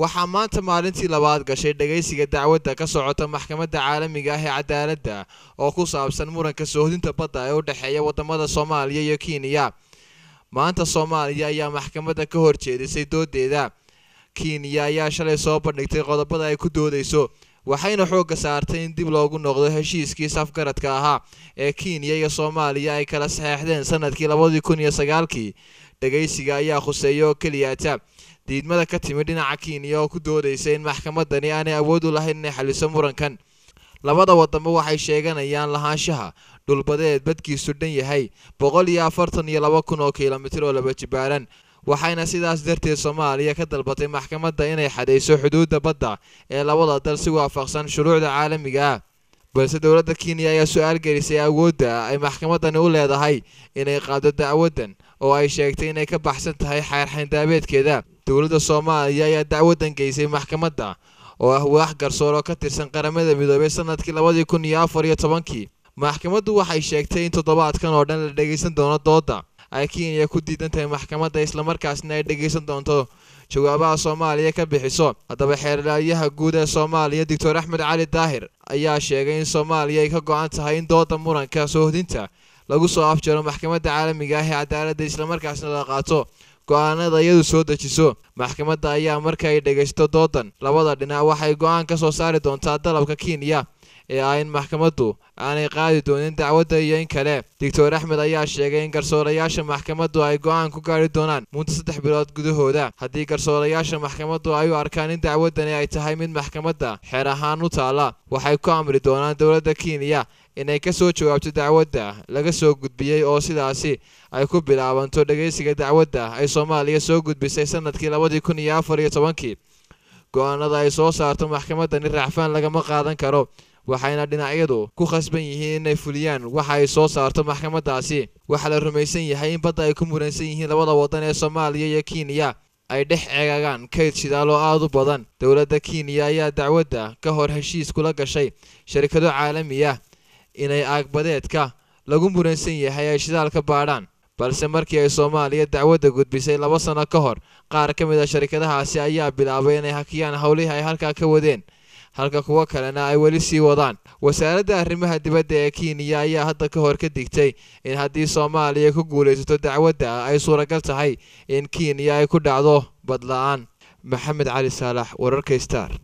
waxaa maanta maalintii labaad gashay dhegaysiga dacwadda ka socota maxkamadda caalamiga ah ee cadaaladda oo ku saabsan muranka soohdinta badda ee u dhexeeya waddamada soomaaliya iyo kiinya maanta soomaaliya ayaa maxkamadda ka horjeedisay doodeeda kiinya ayaa shalay soo bandhigtay qodobada ay ku doodeyso waxayna xoogga saartay in dib loogu noqdo heshiiskii safgaradka ahaa ee kiinya iyo soomaaliya ay kala saxeexdeen sanadkii labadii kun iyo sagaalkii dhegaysiga ayaa khuseeya oo keliyaata diidmada ka timi dhinaca kiiniya oo ku doodaysa in maxkamaddani aanay awood u lahayn inay xaliso murankan labada wadamo waxay sheeganayaan lahaanshaha dhulbadeed badkiisu dhan yahay boqol iyo afartan iyo laba kun oo kilomitir oo laba jibaaran waxayna sidaas darteed soomaaliya ka dalbatay maxkamadda inay xadayso xuduudda badda ee labada dal si waafaqsan shuruucda caalamiga ah balse dowladda kenya ayaa su-aal gelisay awoodda ay maxkamaddani u leedahay inay qaado dacwaddan oo ay sheegtay inay ka baxsan tahay xeerxeendaabeedkeeda dowladda soomaaliya ayaa dacwaddan geysay maxkamadda oo ah waax garsoor oo ka tirsan qaramada midoobay sanadkii labadii kun iyo afar iyo tobankii maxkamaddu waxay sheegtay in toddobaadkan oo dhan la dhegaysan doono dooda ay kenya ku diidan tahay maxkamadda islamarkaasna ay dhegaysan doonto jawaabaha soomaaliya ka bixiso haddaba xeerlayaha guud ee soomaaliya doctor axmed cali daahir ayaa sheegay in soomaaliya ay ka go-an tahay in dooda muranka soohdinta lagu soo afjaro maxkamadda caalamiga ah ee cadaaladda islamarkaasna la qaato go-aanada iyadu soo dejiso maxkamadda ayaa marka ay dhegaysto doodan labada dhinac waxay go-aan ka soo saari doontaa dalabka kenya ee ah in maxkamaddu aanay qaadi doonin dacwadda iyo in kale doctor axmed ayaa sheegay in garsoorayaasha maxkamaddu ay go'aan ku gaari doonaan muddo saddex bilood gudahooda haddii garsoorayaasha maxkamaddu ay u arkaan in dacwaddani ay tahay mid maxkamadda xeer ahaan u taala waxay ku amri doonaan dowladda kenya inay ka soo jawaabto dacwadda laga soo gudbiyey oo sidaasi ay ku bilaabanto dhegaysiga dacwadda ay soomaaliya soo gudbisay sanadkii labadii kun iyo afar iyo tobankii go'aanada ay soo saarto maxkamaddani racfaan lagama qaadan karo waxayna dhinacyadu ku khasban yihiin inay fuliyaan waxa ay soo saarto maxkamaddaasi waxaa la rumaysan yahay in badda ay ku muransan yihiin labada waddan ee soomaaliya iyo kenya ay dhex ceegagaan kayd shidaal oo aada u badan dowladda kenya ayaa dacwadda ka hor heshiis kula gashay sharikado caalamiya ah. inay aagbadeedka lagu muransan yahay ay shidaalka baadhaan balse markii ay soomaaliya dacwadda gudbisay laba sanno ka hor qaar ka mid a ah sharikadahaasi ayaa bilaabay inay hakiyaan howlihii ay halkaa ka wadeen halka kuwo kalena ay weli sii wadaan wasaaradda arrimaha dibadda ee kenya ayaa hadda ka hor ka digtay in haddii soomaaliya ku guulaysato dacwadda ay suuragal tahay in kenya ay ku dhacdo badla-aan maxamed cali saalax wararka star